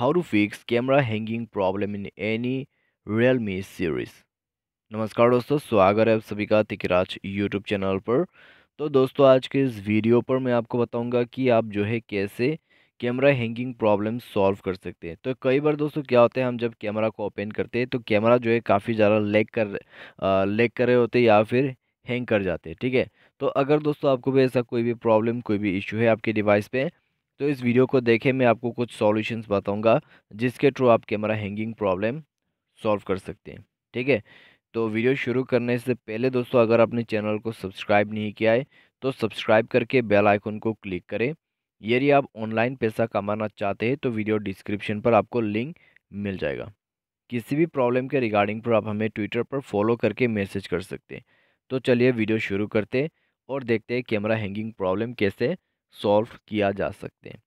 to fix camera hanging problem in any realme series नमस्कार दोस्तों स्वागत है आप सभी का तिकराज यूट्यूब चैनल पर तो दोस्तों आज के इस वीडियो पर मैं आपको बताऊंगा कि आप जो है कैसे कैमरा हैंगिंग प्रॉब्लम सॉल्व कर सकते हैं तो कई बार दोस्तों क्या होता है हम जब कैमरा को ओपन करते हैं तो कैमरा जो है काफ़ी ज़्यादा लेग कर लेग कर रहे होते या फिर हैंग कर जाते हैं ठीक है तो अगर दोस्तों आपको भी ऐसा कोई भी प्रॉब्लम कोई भी इशू है आपके डिवाइस पे तो इस वीडियो को देखें मैं आपको कुछ सॉल्यूशंस बताऊंगा जिसके थ्रू आप कैमरा हैंगिंग प्रॉब्लम सॉल्व कर सकते हैं ठीक है तो वीडियो शुरू करने से पहले दोस्तों अगर आपने चैनल को सब्सक्राइब नहीं किया है तो सब्सक्राइब करके बेल आइकन को क्लिक करें यदि आप ऑनलाइन पैसा कमाना चाहते हैं तो वीडियो डिस्क्रिप्शन पर आपको लिंक मिल जाएगा किसी भी प्रॉब्लम के रिगार्डिंग पर आप हमें ट्विटर पर फॉलो करके मैसेज कर सकते हैं तो चलिए वीडियो शुरू करते और देखते हैं कैमरा हैंगिंग प्रॉब्लम कैसे सॉल्व किया जा सकते हैं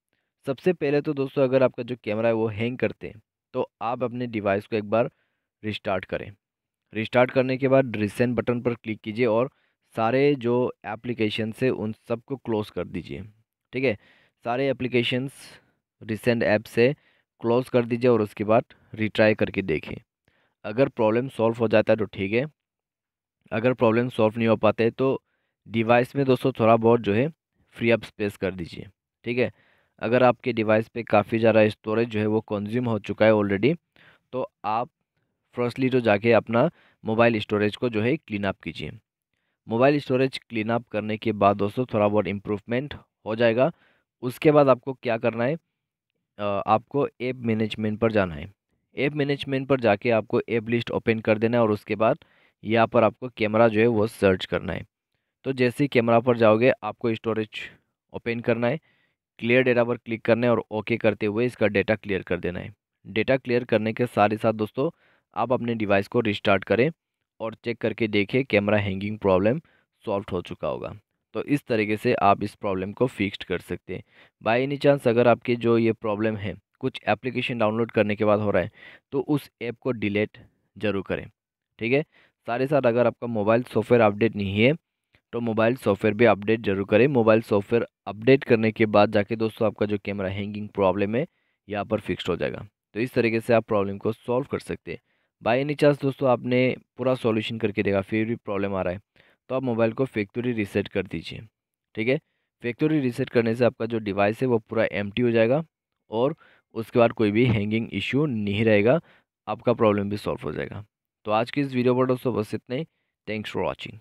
सबसे पहले तो दोस्तों अगर आपका जो कैमरा है वो हैंग करते हैं तो आप अपने डिवाइस को एक बार रिस्टार्ट करें रिस्टार्ट करने के बाद रिसेंट बटन पर क्लिक कीजिए और सारे जो एप्लीकेशन से उन सबको क्लोज कर दीजिए ठीक है सारे एप्लीकेशंस रिसेंट ऐप से क्लोज कर दीजिए और उसके बाद रिट्राई करके देखें अगर प्रॉब्लम सॉल्व हो जाता है तो ठीक है अगर प्रॉब्लम सॉल्व नहीं हो पाते तो डिवाइस में दोस्तों थोड़ा बहुत जो है फ्री ऑफ स्पेस कर दीजिए ठीक है अगर आपके डिवाइस पे काफ़ी ज़्यादा स्टोरेज जो है वो कंज्यूम हो चुका है ऑलरेडी तो आप फर्स्टली तो जाके अपना मोबाइल स्टोरेज को जो है क्लीन अप कीजिए मोबाइल स्टोरेज क्लीन अप करने के बाद दोस्तों थोड़ा बहुत इम्प्रूवमेंट हो जाएगा उसके बाद आपको क्या करना है आपको ऐप मैनेजमेंट पर जाना है ऐप मैनेजमेंट पर जाके आपको ऐप लिस्ट ओपन कर देना है और उसके बाद यहाँ पर आपको कैमरा जो है वो सर्च करना है तो जैसे ही कैमरा पर जाओगे आपको स्टोरेज ओपन करना है क्लियर डेटा पर क्लिक करना है और ओके करते हुए इसका डेटा क्लियर कर देना है डेटा क्लियर करने के साथ ही साथ दोस्तों आप अपने डिवाइस को रिस्टार्ट करें और चेक करके देखें कैमरा हैंगिंग प्रॉब्लम सॉल्व हो चुका होगा तो इस तरीके से आप इस प्रॉब्लम को फिक्स्ड कर सकते हैं बाई एनी चांस अगर आपकी जो ये प्रॉब्लम है कुछ एप्लीकेशन डाउनलोड करने के बाद हो रहा है तो उस ऐप को डिलीट ज़रूर करें ठीक है सारे साथ अगर आपका मोबाइल सॉफ्टवेयर अपडेट नहीं है तो मोबाइल सॉफ्टवेयर भी अपडेट जरूर करें मोबाइल सॉफ्टवेयर अपडेट करने के बाद जाके दोस्तों आपका जो कैमरा हैंगिंग प्रॉब्लम है यहाँ पर फिक्स हो जाएगा तो इस तरीके से आप प्रॉब्लम को सॉल्व कर सकते हैं बाई एनी चांस दोस्तों आपने पूरा सॉल्यूशन करके देखा फिर भी प्रॉब्लम आ रहा है तो आप मोबाइल को फैक्ट्री रीसेट कर दीजिए ठीक है फैक्ट्री रीसेट करने से आपका जो डिवाइस है वो पूरा एम हो जाएगा और उसके बाद कोई भी हैंगिंग इशू नहीं रहेगा आपका प्रॉब्लम भी सॉल्व हो जाएगा तो आज की इस वीडियो पर दोस्तों बस इतने थैंक्स फॉर वॉचिंग